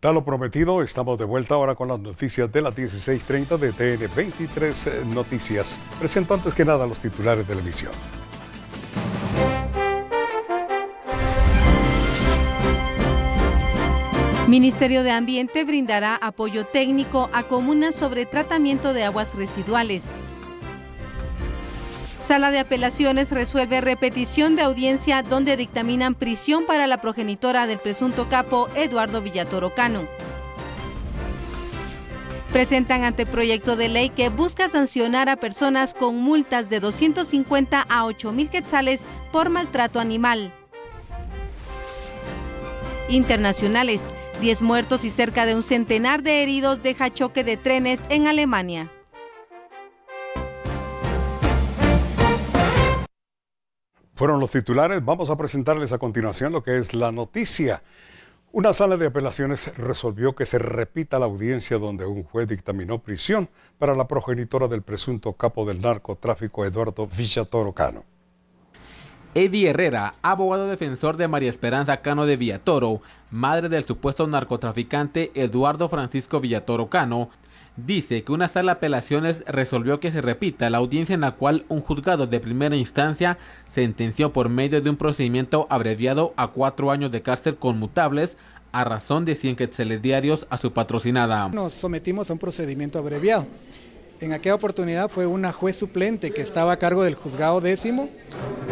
Da lo prometido, estamos de vuelta ahora con las noticias de las 16.30 de TN23 Noticias. Presento antes que nada los titulares de la emisión. Ministerio de Ambiente brindará apoyo técnico a comunas sobre tratamiento de aguas residuales. Sala de Apelaciones resuelve repetición de audiencia donde dictaminan prisión para la progenitora del presunto capo Eduardo Villatoro Cano. Presentan anteproyecto de ley que busca sancionar a personas con multas de 250 a 8 mil quetzales por maltrato animal. Internacionales, 10 muertos y cerca de un centenar de heridos deja choque de trenes en Alemania. Fueron los titulares. Vamos a presentarles a continuación lo que es la noticia. Una sala de apelaciones resolvió que se repita la audiencia donde un juez dictaminó prisión para la progenitora del presunto capo del narcotráfico Eduardo Villatoro Cano. Eddie Herrera, abogado defensor de María Esperanza Cano de Villatoro, madre del supuesto narcotraficante Eduardo Francisco Villatoro Cano, dice que una sala de apelaciones resolvió que se repita la audiencia en la cual un juzgado de primera instancia sentenció por medio de un procedimiento abreviado a cuatro años de cárcel conmutables a razón de 100 quetzales diarios a su patrocinada. Nos sometimos a un procedimiento abreviado en aquella oportunidad fue una juez suplente que estaba a cargo del juzgado décimo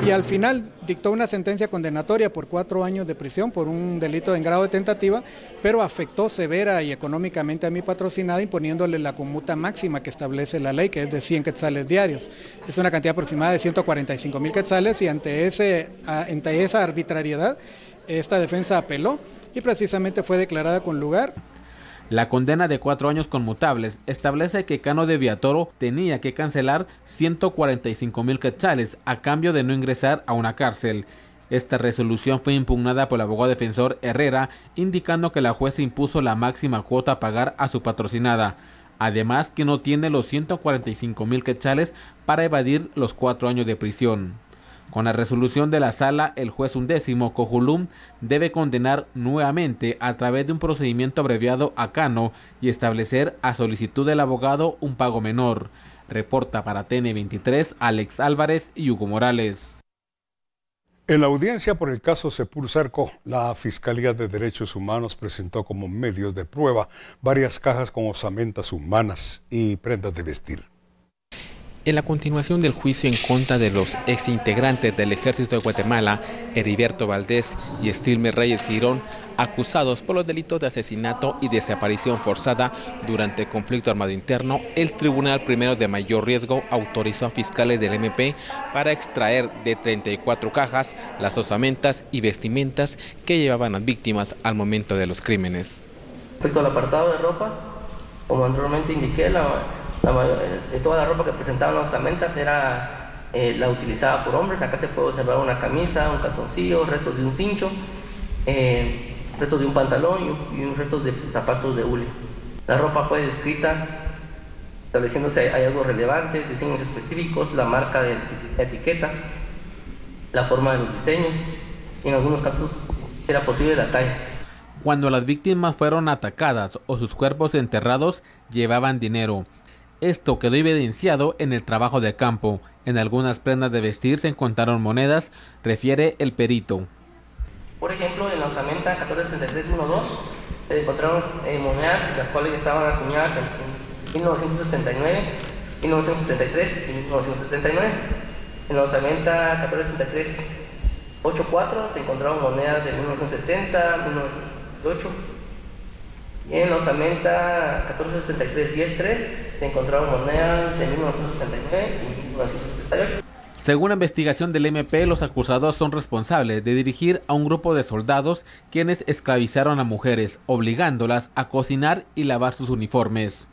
y al final dictó una sentencia condenatoria por cuatro años de prisión por un delito en grado de tentativa, pero afectó severa y económicamente a mi patrocinada imponiéndole la conmuta máxima que establece la ley, que es de 100 quetzales diarios. Es una cantidad aproximada de 145 mil quetzales y ante esa arbitrariedad esta defensa apeló y precisamente fue declarada con lugar la condena de cuatro años conmutables establece que Cano de Viatoro tenía que cancelar 145 mil quetzales a cambio de no ingresar a una cárcel. Esta resolución fue impugnada por el abogado defensor Herrera, indicando que la jueza impuso la máxima cuota a pagar a su patrocinada, además que no tiene los 145 mil quetzales para evadir los cuatro años de prisión. Con la resolución de la sala, el juez undécimo Cojulum debe condenar nuevamente a través de un procedimiento abreviado a Cano y establecer a solicitud del abogado un pago menor. Reporta para TN23 Alex Álvarez y Hugo Morales. En la audiencia por el caso Sepul Cerco, la Fiscalía de Derechos Humanos presentó como medios de prueba varias cajas con osamentas humanas y prendas de vestir. En la continuación del juicio en contra de los exintegrantes del Ejército de Guatemala, Heriberto Valdés y Estilme Reyes Girón, acusados por los delitos de asesinato y desaparición forzada durante el conflicto armado interno, el Tribunal Primero de Mayor Riesgo autorizó a fiscales del MP para extraer de 34 cajas las osamentas y vestimentas que llevaban las víctimas al momento de los crímenes. Respecto al apartado de ropa, como anteriormente indiqué, la eh, toda la ropa que presentaban las ostamentas era eh, la utilizada por hombres. Acá se puede observar una camisa, un calzoncillo, restos de un cincho, eh, restos de un pantalón y, un, restos de zapatos de hule. La ropa fue descrita estableciendo si hay, algo relevante, diseños específicos, la marca de etiqueta, la forma de los diseños y en algunos casos era posible la talla. Cuando las víctimas fueron atacadas o sus cuerpos enterrados, llevaban dinero, esto quedó evidenciado en el trabajo de campo. En algunas prendas de vestir se encontraron monedas, refiere el perito. Por ejemplo, en la osamenta 146312 se encontraron eh, monedas, las cuales estaban acuñadas en 1969, 1973 y 1979. En la osamenta 146384 se encontraron monedas de 1970, 1978 en 1473-103 se encontraron y Según la investigación del MP, los acusados son responsables de dirigir a un grupo de soldados quienes esclavizaron a mujeres, obligándolas a cocinar y lavar sus uniformes.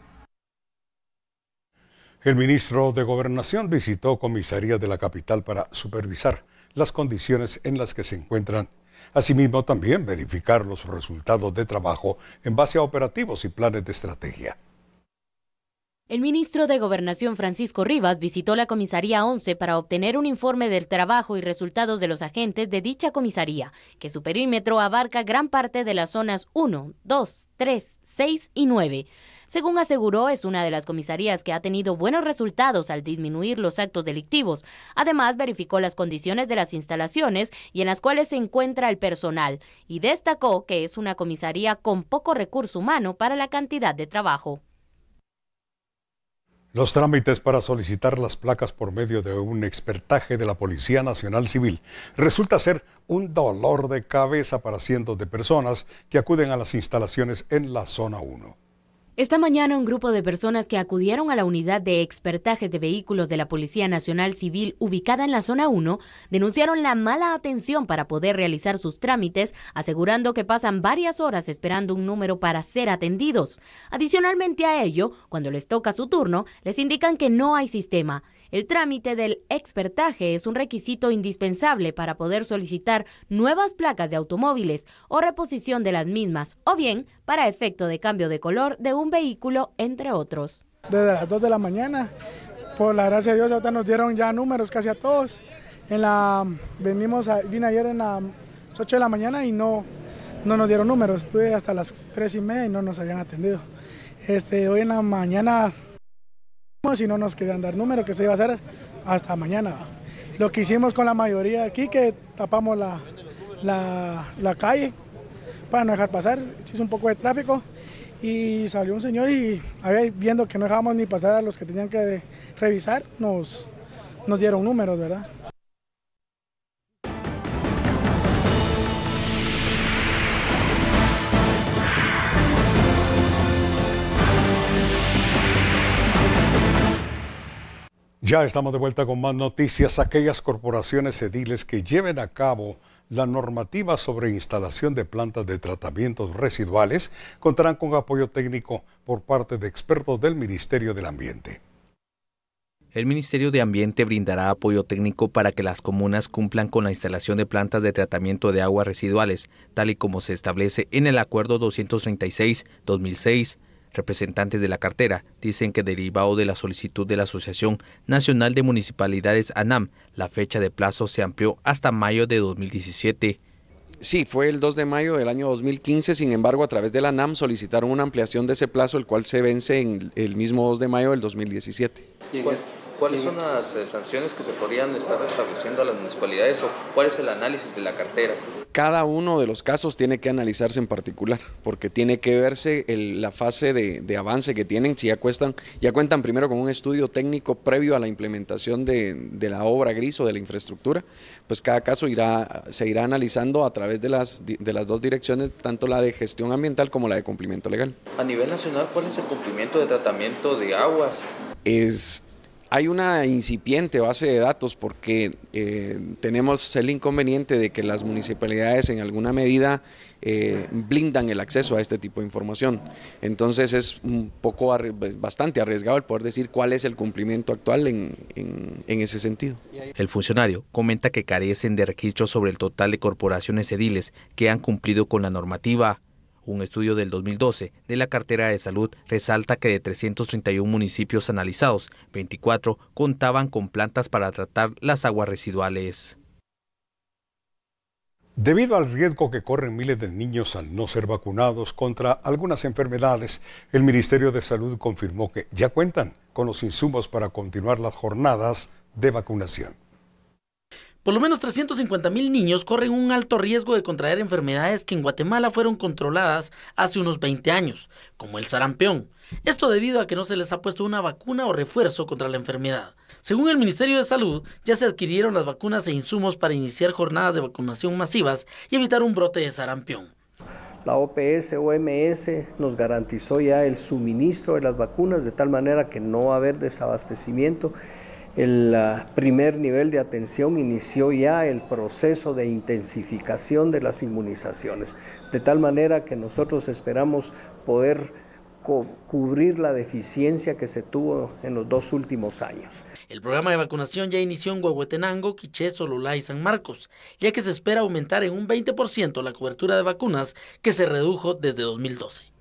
El ministro de Gobernación visitó comisarías de la capital para supervisar las condiciones en las que se encuentran Asimismo, también verificar los resultados de trabajo en base a operativos y planes de estrategia. El ministro de Gobernación Francisco Rivas visitó la comisaría 11 para obtener un informe del trabajo y resultados de los agentes de dicha comisaría, que su perímetro abarca gran parte de las zonas 1, 2, 3, 6 y 9. Según aseguró, es una de las comisarías que ha tenido buenos resultados al disminuir los actos delictivos. Además, verificó las condiciones de las instalaciones y en las cuales se encuentra el personal y destacó que es una comisaría con poco recurso humano para la cantidad de trabajo. Los trámites para solicitar las placas por medio de un expertaje de la Policía Nacional Civil resulta ser un dolor de cabeza para cientos de personas que acuden a las instalaciones en la zona 1. Esta mañana un grupo de personas que acudieron a la unidad de expertajes de vehículos de la Policía Nacional Civil ubicada en la zona 1 denunciaron la mala atención para poder realizar sus trámites, asegurando que pasan varias horas esperando un número para ser atendidos. Adicionalmente a ello, cuando les toca su turno, les indican que no hay sistema el trámite del expertaje es un requisito indispensable para poder solicitar nuevas placas de automóviles o reposición de las mismas, o bien para efecto de cambio de color de un vehículo, entre otros. Desde las 2 de la mañana, por la gracia de Dios, ahorita nos dieron ya números casi a todos. En la, venimos vine ayer en las 8 de la mañana y no, no nos dieron números. Estuve hasta las 3 y media y no nos habían atendido. Este, hoy en la mañana si no nos querían dar números, que se iba a hacer hasta mañana. Lo que hicimos con la mayoría aquí, que tapamos la, calle para no dejar pasar, hizo un poco de tráfico y salió un señor y viendo que no dejábamos ni pasar a los que tenían que revisar, nos, nos dieron números, ¿verdad? Ya estamos de vuelta con más noticias. Aquellas corporaciones ediles que lleven a cabo la normativa sobre instalación de plantas de tratamientos residuales contarán con apoyo técnico por parte de expertos del Ministerio del Ambiente. El Ministerio de Ambiente brindará apoyo técnico para que las comunas cumplan con la instalación de plantas de tratamiento de aguas residuales, tal y como se establece en el Acuerdo 236-2006 Representantes de la cartera dicen que derivado de la solicitud de la Asociación Nacional de Municipalidades ANAM, la fecha de plazo se amplió hasta mayo de 2017. Sí, fue el 2 de mayo del año 2015, sin embargo a través de la ANAM solicitaron una ampliación de ese plazo, el cual se vence en el mismo 2 de mayo del 2017. ¿Cuáles son las eh, sanciones que se podrían estar estableciendo a las municipalidades o cuál es el análisis de la cartera? cada uno de los casos tiene que analizarse en particular, porque tiene que verse la fase de, avance que tienen, si ya, ya cuentan primero con un estudio técnico previo a la implementación de, la obra gris o de la infraestructura, pues cada caso se irá analizando a través de las, de las dos direcciones, tanto la de gestión ambiental como la de cumplimiento legal. A nivel nacional, ¿cuál es el cumplimiento de tratamiento de aguas? Es hay una incipiente base de datos porque eh, tenemos el inconveniente de que las municipalidades en alguna medida eh, blindan el acceso a este tipo de información. Entonces es un poco bastante arriesgado el poder decir cuál es el cumplimiento actual en, en ese sentido. El funcionario comenta que carecen de registros sobre el total de corporaciones ediles que han cumplido con la normativa. Un estudio del 2012 de la cartera de salud resalta que de 331 municipios analizados, 24 contaban con plantas para tratar las aguas residuales. Debido al riesgo que corren miles de niños al no ser vacunados contra algunas enfermedades, el Ministerio de Salud confirmó que ya cuentan con los insumos para continuar las jornadas de vacunación. Por lo menos 350.000 niños corren un alto riesgo de contraer enfermedades que en Guatemala fueron controladas hace unos 20 años, como el sarampión. Esto debido a que no se les ha puesto una vacuna o refuerzo contra la enfermedad. Según el Ministerio de Salud, ya se adquirieron las vacunas e insumos para iniciar jornadas de vacunación masivas y evitar un brote de sarampión. La OPS, OMS nos garantizó ya el suministro de las vacunas de tal manera que no va a haber desabastecimiento el primer nivel de atención inició ya el proceso de intensificación de las inmunizaciones, de tal manera que nosotros esperamos poder cubrir la deficiencia que se tuvo en los dos últimos años. El programa de vacunación ya inició en Huehuetenango, Quiché, Sololá y San Marcos, ya que se espera aumentar en un 20% la cobertura de vacunas que se redujo desde 2012.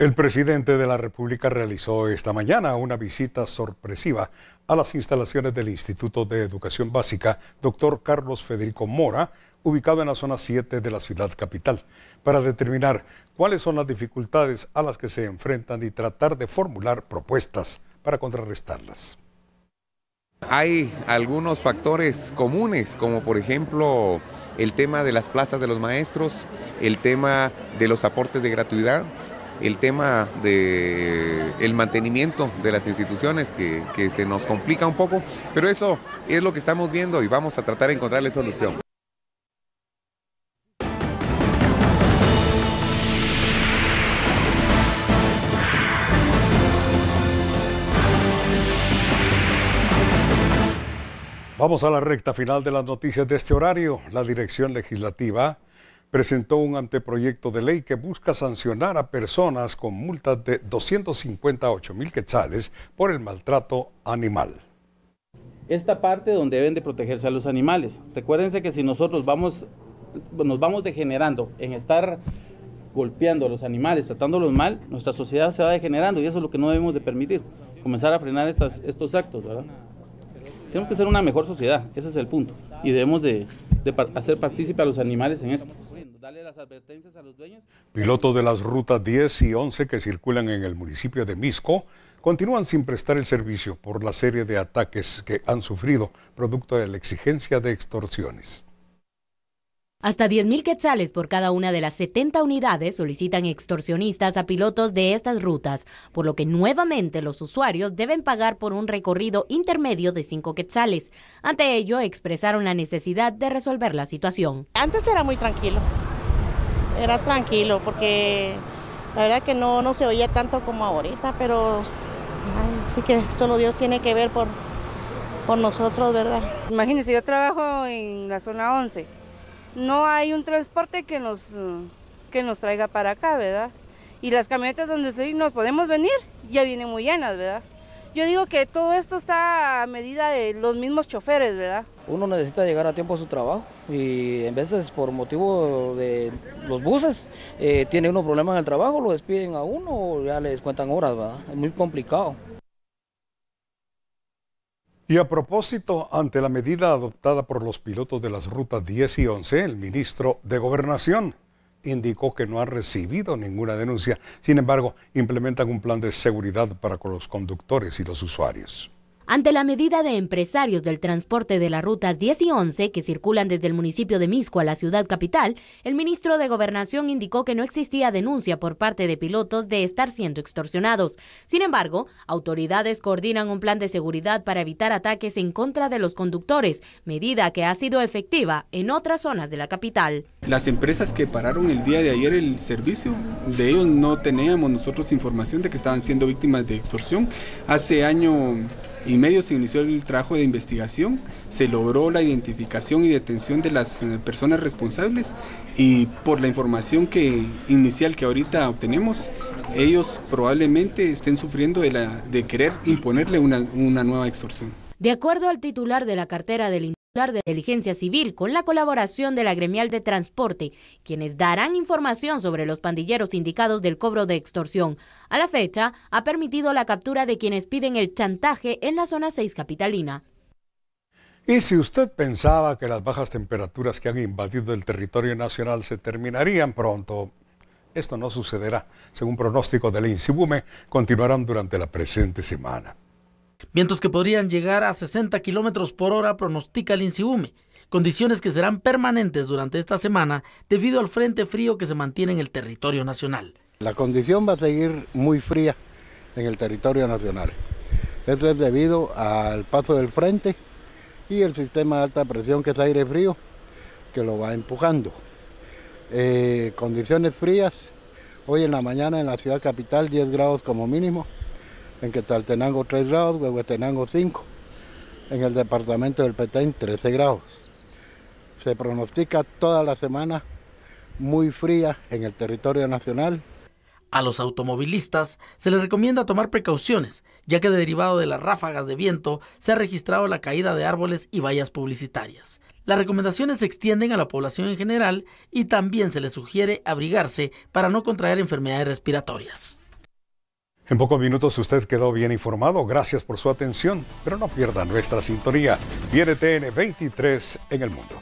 El presidente de la República realizó esta mañana una visita sorpresiva a las instalaciones del Instituto de Educación Básica, doctor Carlos Federico Mora, ubicado en la zona 7 de la ciudad capital, para determinar cuáles son las dificultades a las que se enfrentan y tratar de formular propuestas para contrarrestarlas. Hay algunos factores comunes, como por ejemplo el tema de las plazas de los maestros, el tema de los aportes de gratuidad, el tema del el mantenimiento de las instituciones que, que se nos complica un poco, pero eso es lo que estamos viendo y vamos a tratar de encontrarle solución. Vamos a la recta final de las noticias de este horario. La Dirección Legislativa presentó un anteproyecto de ley que busca sancionar a personas con multas de 258 mil quetzales por el maltrato animal. Esta parte donde deben de protegerse a los animales. Recuérdense que si nosotros vamos, nos vamos degenerando en estar golpeando a los animales, tratándolos mal, nuestra sociedad se va degenerando y eso es lo que no debemos de permitir, comenzar a frenar estos actos, ¿verdad? Tenemos que ser una mejor sociedad, ese es el punto, y debemos de, de hacer partícipe a los animales en esto. Dale las advertencias a los dueños. Pilotos de las rutas 10 y 11 que circulan en el municipio de Misco continúan sin prestar el servicio por la serie de ataques que han sufrido producto de la exigencia de extorsiones. Hasta 10.000 quetzales por cada una de las 70 unidades solicitan extorsionistas a pilotos de estas rutas, por lo que nuevamente los usuarios deben pagar por un recorrido intermedio de 5 quetzales. Ante ello, expresaron la necesidad de resolver la situación. Antes era muy tranquilo, era tranquilo porque la verdad que no, no se oía tanto como ahorita, pero sí que solo Dios tiene que ver por, por nosotros, ¿verdad? Imagínense, yo trabajo en la zona 11, no hay un transporte que nos, que nos traiga para acá, ¿verdad? Y las camionetas donde sí nos podemos venir ya vienen muy llenas, ¿verdad? Yo digo que todo esto está a medida de los mismos choferes, ¿verdad? Uno necesita llegar a tiempo a su trabajo y en veces por motivo de los buses eh, tiene uno problemas en el trabajo, lo despiden a uno o ya les cuentan horas, ¿verdad? Es muy complicado. Y a propósito, ante la medida adoptada por los pilotos de las rutas 10 y 11, el ministro de Gobernación, indicó que no ha recibido ninguna denuncia. Sin embargo, implementan un plan de seguridad para los conductores y los usuarios ante la medida de empresarios del transporte de las rutas 10 y 11 que circulan desde el municipio de Misco a la ciudad capital, el ministro de Gobernación indicó que no existía denuncia por parte de pilotos de estar siendo extorsionados. Sin embargo, autoridades coordinan un plan de seguridad para evitar ataques en contra de los conductores, medida que ha sido efectiva en otras zonas de la capital. Las empresas que pararon el día de ayer el servicio, de ellos no teníamos nosotros información de que estaban siendo víctimas de extorsión. Hace año y medio se inició el trabajo de investigación, se logró la identificación y detención de las eh, personas responsables y por la información que, inicial que ahorita obtenemos, ellos probablemente estén sufriendo de, la, de querer imponerle una, una nueva extorsión. De acuerdo al titular de la cartera del de inteligencia civil con la colaboración de la gremial de transporte, quienes darán información sobre los pandilleros indicados del cobro de extorsión. A la fecha, ha permitido la captura de quienes piden el chantaje en la zona 6 capitalina. Y si usted pensaba que las bajas temperaturas que han invadido el territorio nacional se terminarían pronto, esto no sucederá. Según pronóstico del INSIBUME, continuarán durante la presente semana vientos que podrían llegar a 60 kilómetros por hora, pronostica el INSIUME condiciones que serán permanentes durante esta semana debido al frente frío que se mantiene en el territorio nacional. La condición va a seguir muy fría en el territorio nacional. Esto es debido al paso del frente y el sistema de alta presión que es aire frío que lo va empujando. Eh, condiciones frías, hoy en la mañana en la ciudad capital 10 grados como mínimo, en Quetzaltenango 3 grados, Huehuetenango 5, en el departamento del Petén 13 grados. Se pronostica toda la semana muy fría en el territorio nacional. A los automovilistas se les recomienda tomar precauciones, ya que derivado de las ráfagas de viento se ha registrado la caída de árboles y vallas publicitarias. Las recomendaciones se extienden a la población en general y también se les sugiere abrigarse para no contraer enfermedades respiratorias. En pocos minutos usted quedó bien informado. Gracias por su atención, pero no pierda nuestra sintonía. Viene TN 23 en el mundo.